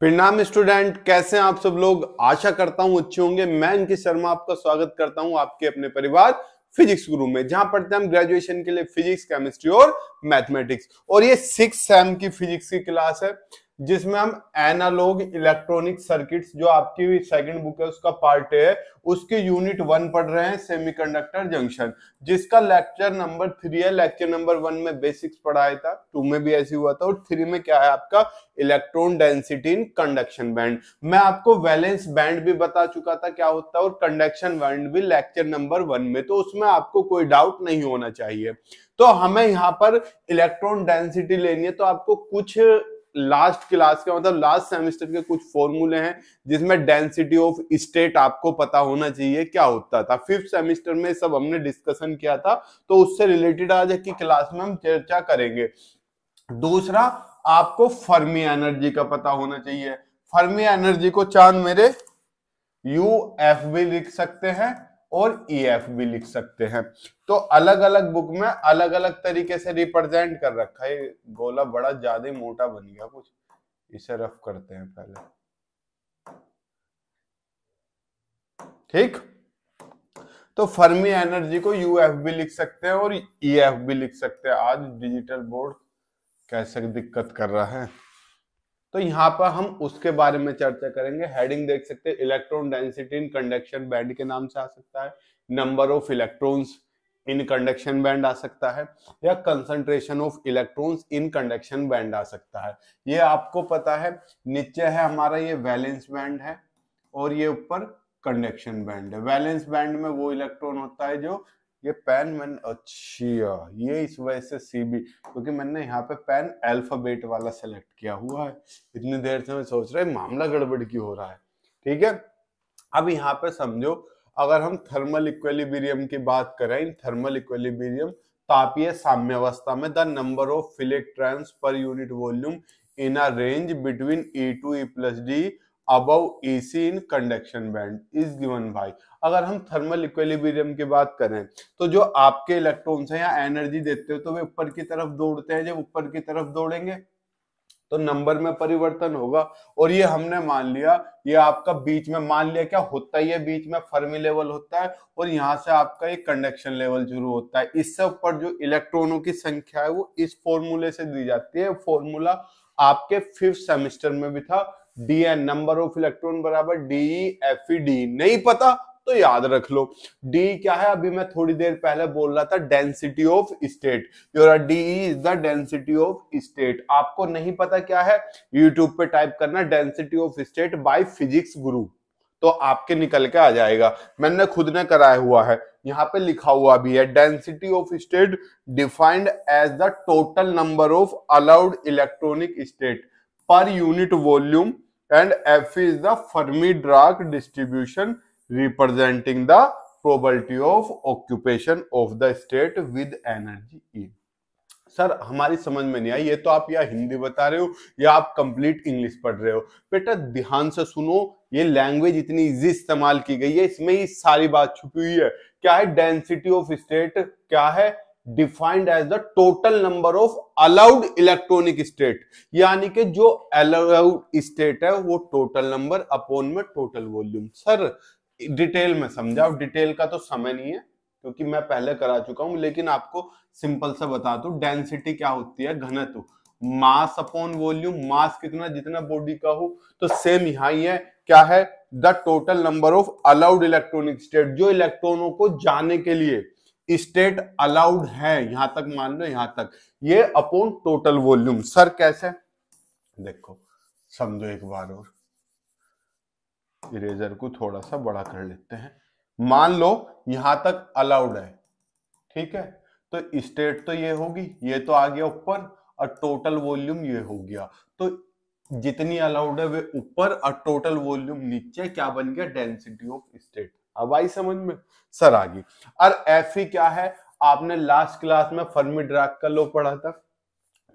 प्रणाम स्टूडेंट कैसे हैं आप सब लोग आशा करता हूं अच्छे होंगे मैं इनकी शर्मा आपका स्वागत करता हूं आपके अपने परिवार फिजिक्स गुरु में जहां पढ़ते हैं हम ग्रेजुएशन के लिए फिजिक्स केमिस्ट्री और मैथमेटिक्स और ये सिक्स सेम की फिजिक्स की क्लास है जिसमें हम एनालॉग इलेक्ट्रॉनिक सर्किट्स जो आपकी सेकंड बुक है उसका पार्ट है उसके यूनिट वन पढ़ रहे हैं सेमीकंडक्टर जंक्शन जिसका लेक्चर नंबर थ्री है लेक्चर नंबर वन में बेसिक्स पढ़ाया था टू में भी ऐसे हुआ था और थ्री में क्या है आपका electron density in conduction band मैं आपको वैलेंस बैंड भी बता चुका था क्या होता है और कंडक्शन बैंड भी लेक्चर नंबर वन में तो उसमें आपको कोई डाउट नहीं होना चाहिए तो हमें यहाँ पर इलेक्ट्रॉन डेंसिटी लेनी है तो आपको कुछ लास्ट क्लास के मतलब लास्ट सेमेस्टर के कुछ फॉर्मूले हैं जिसमें डेंसिटी ऑफ स्टेट आपको पता होना चाहिए क्या होता था फिफ्थ सेमेस्टर में सब हमने डिस्कशन किया था तो उससे रिलेटेड आज की क्लास में हम चर्चा करेंगे दूसरा आपको फर्मी एनर्जी का पता होना चाहिए फर्मी एनर्जी को चांद मेरे यू एफ भी लिख सकते हैं और ई e एफ भी लिख सकते हैं तो अलग अलग बुक में अलग अलग तरीके से रिप्रेजेंट कर रखा है गोला बड़ा ज्यादा मोटा बन गया कुछ इसे रफ करते हैं पहले ठीक तो फर्मी एनर्जी को यू एफ भी लिख सकते हैं और ई e एफ भी लिख सकते हैं आज डिजिटल बोर्ड कैसे दिक्कत कर रहा है तो यहाँ पर हम उसके बारे में चर्चा करेंगे हेडिंग देख सकते हैं electron density in conduction band के नाम से आ सकता है number of electrons in conduction band आ सकता है या concentration of electrons in conduction band आ सकता है ये आपको पता है नीचे है हमारा ये वैलेंस बैंड है और ये ऊपर कंडक्शन बैंड है वैलेंस बैंड में वो इलेक्ट्रॉन होता है जो ये पैन मैंने अच्छा ये इस वजह से सी बी क्योंकि मैंने यहाँ पे पैन अल्फाबेट वाला सेलेक्ट किया हुआ है इतनी देर से मैं सोच रहा है मामला गड़बड़ क्यों हो रहा है ठीक है अब यहाँ पे समझो अगर हम थर्मल इक्वेलिबीरियम की बात करें इन थर्मल इक्वेलिबीरियम तापीय साम्यवस्था में the number of electrons per unit volume in a range between A to E plus D above A C in conduction band is given by अगर हम थर्मल इक्विलिब्रियम की बात करें तो जो आपके इलेक्ट्रॉन्स हैं या एनर्जी देते हो तो वे ऊपर की तरफ दौड़ते हैं जब ऊपर की तरफ दौड़ेंगे तो नंबर में परिवर्तन होगा और ये हमने मान लिया ये आपका बीच में मान लिया क्या होता ही है बीच में फर्मी लेवल होता है और यहाँ से आपका एक कंडक्शन लेवल शुरू होता है इससे ऊपर जो इलेक्ट्रॉनों की संख्या है वो इस फॉर्मूले से दी जाती है फॉर्मूला आपके फिफ्थ सेमेस्टर में भी था D N number of electron बराबर डी एफ डी नहीं पता तो याद रख लो डी e क्या है अभी मैं थोड़ी देर पहले बोल रहा था density of state D is the density of state आपको नहीं पता क्या है यूट्यूब पे टाइप करना density of state by physics guru तो आपके निकल के आ जाएगा मैंने खुद ने कराया हुआ है यहाँ पे लिखा हुआ भी है density of state defined as the total number of allowed electronic state per unit volume and F is the Fermi Dirac distribution representing the probability of occupation of the state with energy E. Sir हमारी समझ में नहीं आई ये तो आप या हिंदी बता रहे हो या आप कंप्लीट इंग्लिश पढ़ रहे हो बेटा ध्यान से सुनो ये लैंग्वेज इतनी इजी इस्तेमाल की गई है इसमें ये सारी बात छुपी हुई है क्या है डेंसिटी ऑफ स्टेट क्या है defined as the total number of allowed electronic state यानी कि जो अलाउड स्टेट है वो टोटल नंबर अपॉन में टोटल वॉल्यूम सर डिटेल में समझाओ डिटेल का तो समय नहीं है क्योंकि मैं पहले करा चुका हूं लेकिन आपको सिंपल से बता दू डेंसिटी क्या होती है घनत्व मास अपॉन वॉल्यूम मास कितना जितना बॉडी का हो तो सेम यहां ही है क्या है the total number of allowed electronic state जो इलेक्ट्रॉनों को जाने के लिए स्टेट अलाउड है यहां तक मान लो यहां तक ये अपॉन टोटल वॉल्यूम सर कैसे देखो समझो एक बार और इरेजर को थोड़ा सा बड़ा कर लेते हैं मान लो यहां तक अलाउड है ठीक है तो स्टेट तो ये होगी ये तो आ गया ऊपर और टोटल वॉल्यूम ये हो गया तो जितनी अलाउड है वे ऊपर और टोटल वॉल्यूम नीचे क्या बन गया डेंसिटी ऑफ स्टेट अब आई समझ में सर आ गई और एफ क्या है आपने लास्ट क्लास में फर्मी ड्राग का लो पढ़ा था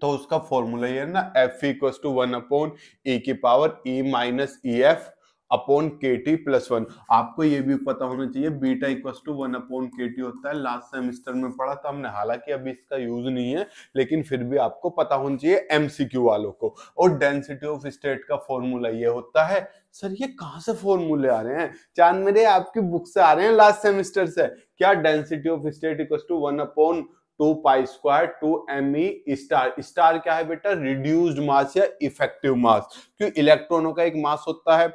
तो उसका फॉर्मूला ये है ना F equal to one upon E की power E minus E F upon K T plus one आपको ये भी पता होना चाहिए beta equal to one upon K T होता है लास्ट सेमेस्टर में पढ़ा था हमने हालांकि अभी इसका यूज नहीं है लेकिन फिर भी आपको पता होना चाहिए एमसीक्यू वालों को और डेंसिटी ऑफ स्टेट का फॉर्मूला ये होता है सर ये कहाँ से फॉर्मूले आ रहे हैं चांद मेरे आपकी बुक से आ रहे हैं लास्ट सेमेस्टर से क्या density of state equal to one upon two pi square two M E star star क्या है बेटा रिड्यूस्ड मास या इफेक्टिव मास क्यों इलेक्ट्रॉनों का एक मास होता है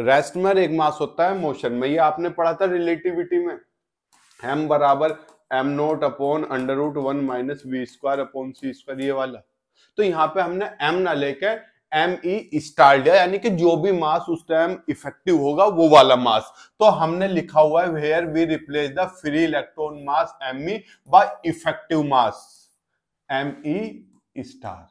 रेस्ट में एक मास होता है मोशन में ये आपने पढ़ा था रिलेटिविटी में एम बराबर M naught upon under root one minus V square upon C square ये वाला तो यहाँ पे हमने एम ना लेके एम ई e स्टार लिया यानी कि जो भी मास उस टाइम इफेक्टिव होगा वो वाला मास तो हमने लिखा हुआ है where we replace the free electron mass M E by effective mass M E star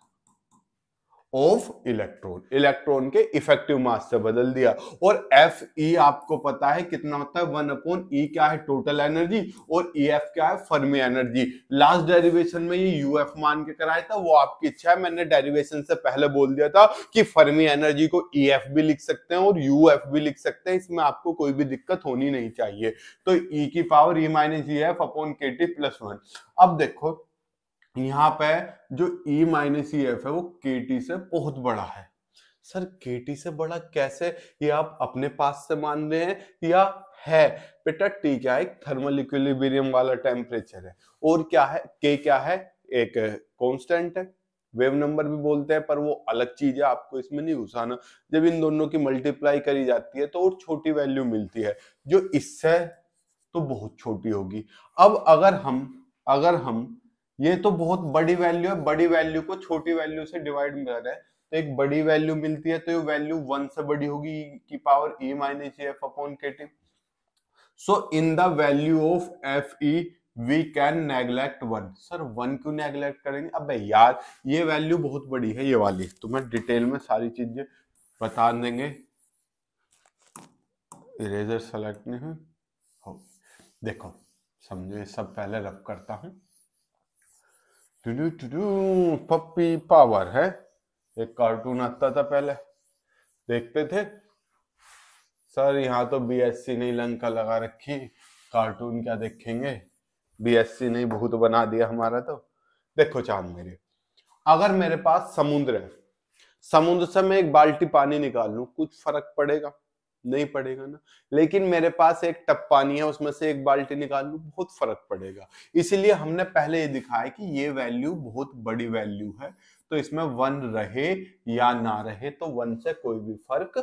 of electron electron के इफेक्टिव मास से बदल दिया और एफ ई e आपको पता है कितना होता है वन अपॉन ई क्या है टोटल एनर्जी और ई e एफ क्या है फर्मी एनर्जी लास्ट डेरिवेशन में ये यू एफ मान के कराया था वो आपकी इच्छा है मैंने डेरिवेशन से पहले बोल दिया था कि फर्मी एनर्जी को ई e एफ भी लिख सकते हैं और यू एफ भी लिख सकते हैं इसमें आपको कोई भी दिक्कत होनी नहीं चाहिए तो ई e की power E minus E F upon K T plus one अब देखो यहाँ पे जो E माइनस ई एफ है वो के टी से बहुत बड़ा है सर के टी से बड़ा कैसे ये आप अपने पास से मान रहे हैं या है बेटा टी क्या है एक थर्मल इक्विलिब्रियम वाला टेम्परेचर है और क्या है के क्या है एक कांस्टेंट है वेव नंबर भी बोलते हैं पर वो अलग चीज है आपको इसमें नहीं घुसाना जब इन दोनों की मल्टीप्लाई करी जाती है तो और छोटी वैल्यू मिलती है जो इससे तो बहुत छोटी होगी अब अगर हम अगर हम ये तो बहुत बड़ी वैल्यू है बड़ी वैल्यू को छोटी वैल्यू से डिवाइड मिल रहा है तो एक बड़ी वैल्यू मिलती है तो ये वैल्यू वन से बड़ी होगी की power A minus F upon K T so in the value of F E we can neglect one sir one क्यों नेग्लेक्ट करेंगे अबे यार ये वैल्यू बहुत बड़ी है ये वाली तुम्हें तो डिटेल में सारी चीजें बता देंगे इरेजर सेलेक्ट नहीं देखो समझो ये सब पहले रफ करता हूं पप्पी पावर है एक कार्टून आता था पहले देखते थे सर यहाँ तो बीएससी नहीं लंका लगा रखी कार्टून क्या देखेंगे बीएससी नहीं बहुत बना दिया हमारा तो देखो चांद मेरे अगर मेरे पास समुद्र है समुद्र से मैं एक बाल्टी पानी निकाल लू कुछ फर्क पड़ेगा नहीं पड़ेगा ना लेकिन मेरे पास एक टप पानी है उसमें से एक बाल्टी निकाल लू बहुत फर्क पड़ेगा इसीलिए हमने पहले ये दिखाया कि ये वैल्यू बहुत बड़ी वैल्यू है तो इसमें वन रहे या ना रहे तो वन से कोई भी फर्क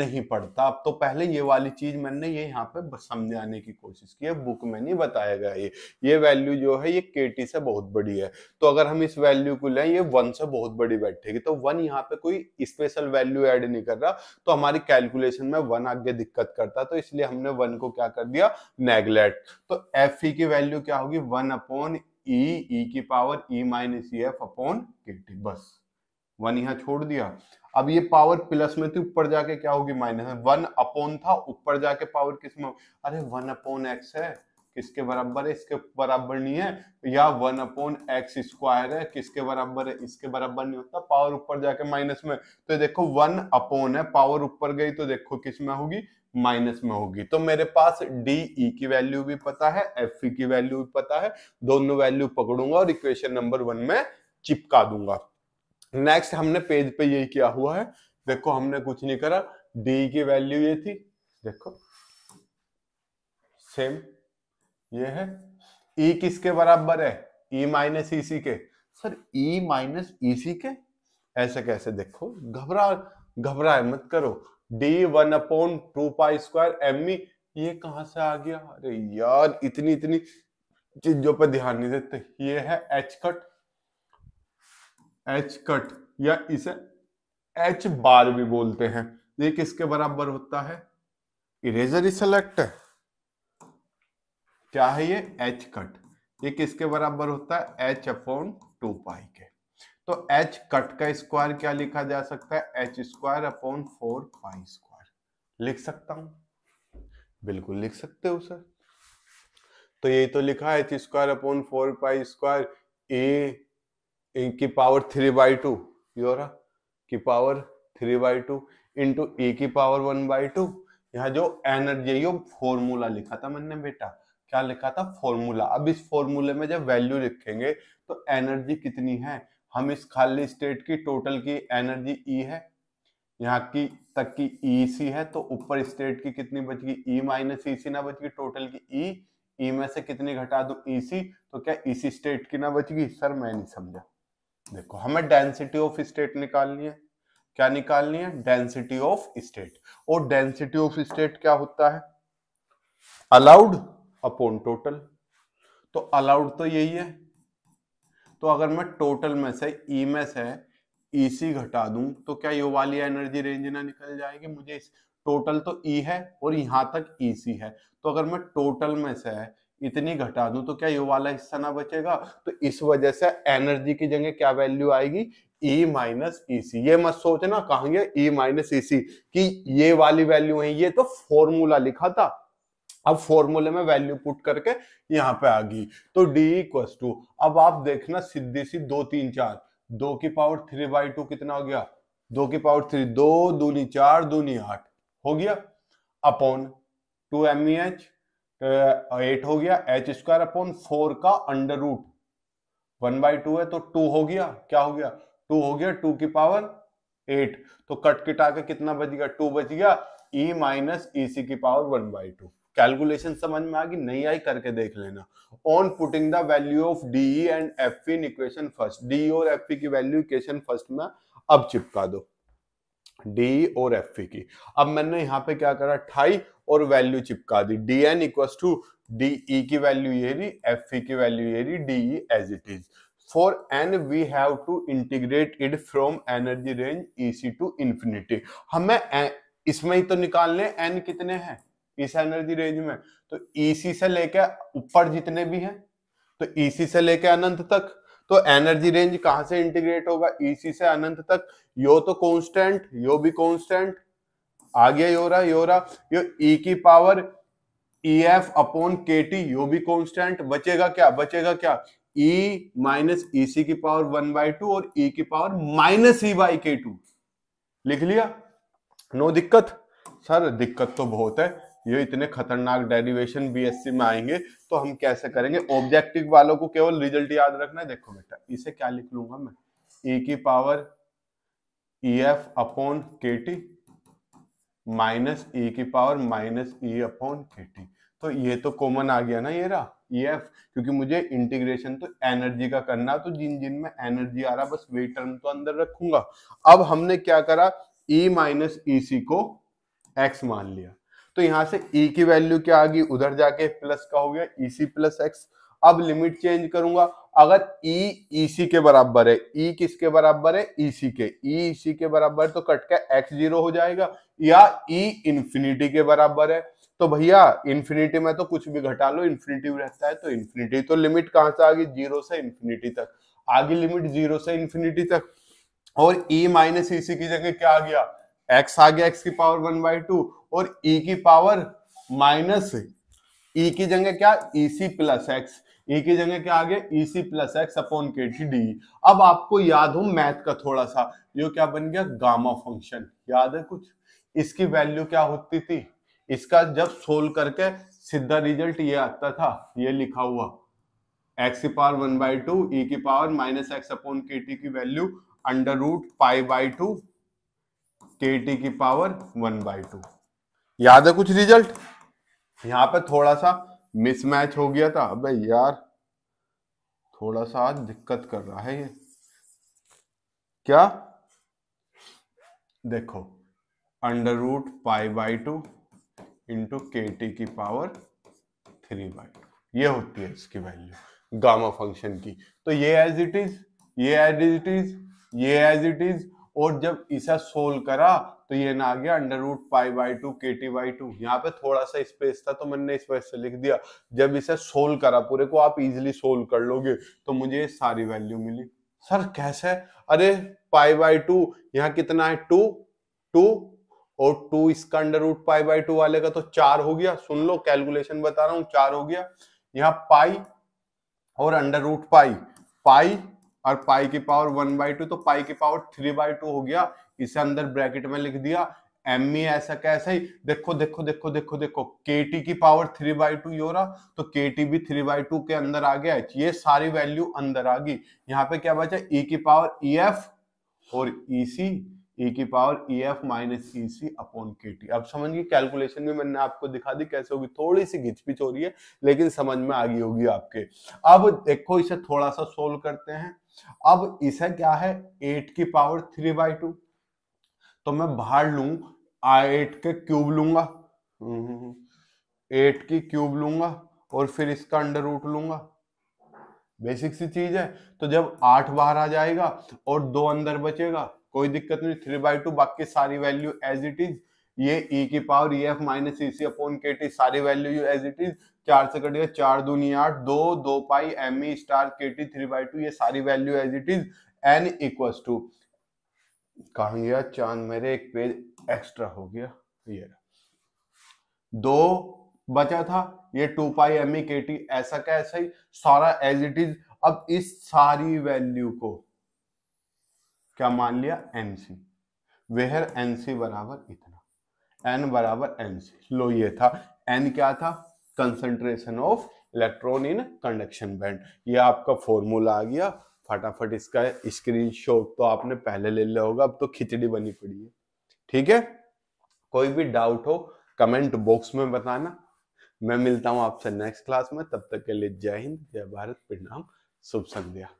नहीं पड़ता अब तो पहले ये वाली चीज मैंने ये यहाँ पे समझाने की कोशिश की है बुक में नहीं बताया गया ये ये वैल्यू जो है ये के से बहुत बड़ी है तो अगर हम इस वैल्यू को लें ये वन से बहुत बड़ी बैठेगी तो वन यहाँ पे कोई स्पेशल वैल्यू ऐड नहीं कर रहा तो हमारी कैलकुलेशन में वन आगे दिक्कत करता तो इसलिए हमने वन को क्या कर दिया नेग्लेक्ट तो एफ e की वैल्यू क्या होगी वन अपॉन e e की power e minus E F upon K T बस वन यहां छोड़ दिया अब ये पावर प्लस में थी ऊपर जाके क्या होगी माइनस वन अपॉन था ऊपर जाके पावर किस में अरे वन अपॉन एक्स है किसके बराबर है इसके बराबर नहीं है या वन अपॉन एक्स स्क्वायर है किसके बराबर है इसके बराबर नहीं होता पावर ऊपर जाके माइनस में तो देखो वन अपॉन है पावर ऊपर गई तो देखो किस में होगी माइनस में होगी तो मेरे पास डी ई e की वैल्यू भी पता है एफ e की वैल्यू भी पता है दोनों वैल्यू पकड़ूंगा और इक्वेशन नंबर वन में चिपका दूंगा नेक्स्ट हमने पेज पे यही किया हुआ है देखो हमने कुछ नहीं करा डी की वैल्यू ये थी देखो सेम ये है ई e किसके बराबर है ई माइनस ई सी के सर ई माइनस ई सी के ऐसे कैसे देखो घबरा घबराए मत करो D one upon two pi square M E ये कहा से आ गया अरे यार इतनी इतनी चीजों पर ध्यान नहीं देते ये है एच कट एच कट या इसे एच बार भी बोलते हैं ये किसके बराबर होता है इरेजर ही सेलेक्ट क्या है ये एच कट ये किसके बराबर होता है एच अपॉन टू पाई के तो h कट का स्क्वायर क्या लिखा जा सकता है h square upon four pi square लिख सकता हूं बिल्कुल लिख सकते हो सर तो यही तो लिखा है H square upon four pi square A की पावर थ्री बाई टू योरा की power three by two into A की पावर वन बाई टू यहाँ जो एनर्जी यो फॉर्मूला लिखा था मैंने बेटा क्या लिखा था फॉर्मूला अब इस फॉर्मूले में जब वैल्यू लिखेंगे तो एनर्जी कितनी है हम इस खाली स्टेट की टोटल की एनर्जी ई e है यहाँ की तक की ई सी है तो ऊपर स्टेट की कितनी बच गई ई माइनस ई सी ना बच गई टोटल की ई e, ई e में से कितनी घटा दो ई सी तो क्या ई सी स्टेट की ना बच गई सर मैं नहीं समझा देखो हमें डेंसिटी ऑफ स्टेट निकालनी है क्या निकालनी है डेंसिटी ऑफ स्टेट और डेंसिटी ऑफ स्टेट क्या होता है अलाउड अपॉन टोटल तो अलाउड तो यही है तो अगर मैं टोटल में से ई e में से ई e सी घटा दूं तो क्या यो वाली एनर्जी रेंज ना निकल जाएगी मुझे इस टोटल तो ई e है और यहां तक ई सी है तो अगर मैं टोटल में से इतनी घटा दूं तो क्या यो वाला हिस्सा ना बचेगा तो इस वजह से एनर्जी की जगह क्या वैल्यू आएगी E माइनस ई सी ये मत सोचना कहेंगे ई माइनस ई कि ये वाली वैल्यू है ये तो फॉर्मूला लिखा था अब फॉर्मूले में वैल्यू पुट करके यहाँ पे आ गई तो डी इक्व टू अब आप देखना सीधी सी दो तीन चार दो की पावर थ्री बाई टू कितना हो गया दो की पावर थ्री दो दूनी चार दूनी आठ हो गया upon two M E H eight हो गया एच स्क्वायर अपॉन फोर का under root one by two है तो टू हो गया क्या हो गया टू हो गया टू की पावर एट तो कट किटा के कितना बच गया टू बच गया ई माइनस ई सी की power one by two calculation समझ में आ गई नहीं आई करके देख लेना on putting the value of D and F in equation first D और एफ e की वैल्यू इक्वेशन फर्स्ट में अब चिपका दो डी e और एफ e की अब मैंने यहाँ पे क्या करा ठाई और वैल्यू चिपका दी D N equal to D E की वैल्यू ये रही एफ की वैल्यू ये रही D E as it is for n we have to integrate it from energy range ec to infinity हमें इसमें ही तो निकालने एन कितने हैं इस एनर्जी रेंज में तो ईसी e से लेके ऊपर जितने भी हैं तो ईसी e से लेके अनंत तक तो एनर्जी रेंज कहां से इंटीग्रेट होगा ईसी e से अनंत तक यो तो कांस्टेंट यो भी कांस्टेंट आ गया योरा योरा यो ई की power E F upon K T यो भी कांस्टेंट बचेगा क्या बचेगा क्या ई माइनस ई सी की पावर वन बाई टू और ई e की power minus E by K two लिख लिया नो दिक्कत सर दिक्कत तो बहुत है ये इतने खतरनाक डेरिवेशन बीएससी में आएंगे तो हम कैसे करेंगे ऑब्जेक्टिव वालों को केवल रिजल्ट याद रखना है देखो बेटा इसे क्या लिख लूंगा मैं ए की power E F upon K T minus E की power minus E upon K T तो ये तो कॉमन आ गया ना ये रहा ई e एफ क्योंकि मुझे इंटीग्रेशन तो एनर्जी का करना तो जिन जिन में एनर्जी आ रहा बस वे टर्म तो अंदर रखूंगा अब हमने क्या करा ई माइनस ई सी को एक्स मान लिया तो यहां से ई e की वैल्यू क्या आ गई उधर जाके प्लस का हो गया ई सी प्लस एक्स अब लिमिट चेंज करूंगा अगर ई e, ईसी e के बराबर है ई e किसके बराबर है सी e के ई e, ईसी के बराबर तो कट का एक्स जीरो हो जाएगा या ई e, इन्फिनिटी के बराबर है तो भैया इन्फिनिटी में तो कुछ भी घटा लो इन्फिनिटी रहता है तो इन्फिनिटी तो लिमिट कहां से आ गई जीरो से इन्फिनिटी तक आगे लिमिट जीरो से इन्फिनिटी तक और ई माइनस ईसी की जगह क्या आ गया एक्स आ गया एक्स की पावर वन बाई टू और e की पावर माइनस e की जगह क्या ई सी प्लस एक्स ई की जगह क्या आ गया E C plus X upon K T D अब आपको याद हो मैथ का थोड़ा सा ये क्या बन गया गामा फंक्शन याद है कुछ इसकी वैल्यू क्या होती थी इसका जब सोल्व करके सीधा रिजल्ट ये आता था ये लिखा हुआ एक्स की power one by two E की power minus X upon K T की value under root pi by two K T की पावर वन बाई टू याद है कुछ रिजल्ट यहाँ पे थोड़ा सा मिसमैच हो गया था अबे यार थोड़ा सा दिक्कत कर रहा है ये क्या देखो under root pi by two into K T की पावर थ्री बाई टू ये होती है इसकी वैल्यू गामा फंक्शन की तो ये एज इट इज ये एज इट इज ये एज इट इज और जब इसे सोल्व करा तो ये ना आ गया under root pi by two K T by two यहाँ पे थोड़ा सा स्पेस था तो मैंने इस वजह से लिख दिया जब इसे सोल्व करा पूरे को आप इजिली सोल्व कर लोगे तो मुझे सारी वैल्यू मिली सर कैसे अरे पाई बाई टू यहाँ कितना है टू टू और टू इसका under root pi by two वाले का तो चार हो गया सुन लो कैलकुलेशन बता रहा हूं चार हो गया यहाँ पाई और अंडर रूट पाई पाई और पाई की पावर वन बाई टू तो पाई की पावर थ्री बाई टू हो गया इसे अंदर ब्रैकेट में लिख दिया एम ई e ऐसा कैसा ही देखो देखो देखो देखो देखो के टी की पावर थ्री बाई टू हो रहा तो के टी भी थ्री बाई टू के अंदर आ गया ये सारी वैल्यू अंदर आ गई यहाँ पे क्या बचा ई e की पावर ई e एफ और ई सी ई की power E e F minus E C upon K T अब समझ गए कैलकुलेशन भी मैंने आपको दिखा दी कैसे होगी थोड़ी सी घिचपिच हो रही है लेकिन समझ में आ गई होगी आपके अब देखो इसे थोड़ा सा सोल्व करते हैं अब इसे क्या है एट की पावर थ्री बाई टू तो मैं बाहर लू एट के क्यूब लूंगा एट की क्यूब लूंगा और फिर इसका अंडर रूट लूंगा बेसिक सी चीज है तो जब आठ बाहर आ जाएगा और दो अंदर बचेगा कोई दिक्कत नहीं थ्री बाई टू बाकी सारी वैल्यू एज इट इज ये e की power E F minus E C upon K T सारी वैल्यू एज इट इज चार से कटेगा चार दूनी आठ दो दो pi M E star K T three by two ये सारी value as it is N equal to कहा गया चांद मेरे एक पेज एक्स्ट्रा हो गया ये दो बचा था ये टू पाई एम ई के टी ऐसा क्या ऐसा ही सारा एज इट इज अब इस सारी वैल्यू को क्या मान लिया एनसी वेहर एनसी बराबर इतना एन बराबर एन लो ये था एन क्या था concentration of electron in conduction band ये आपका फॉर्मूला आ गया फटाफट इसका स्क्रीन शॉट तो आपने पहले ले लिया होगा अब तो खिचड़ी बनी पड़ी है ठीक है कोई भी डाउट हो कमेंट बॉक्स में बताना मैं मिलता हूं आपसे नेक्स्ट क्लास में तब तक के लिए जय हिंद जय भारत प्रणाम शुभ संध्या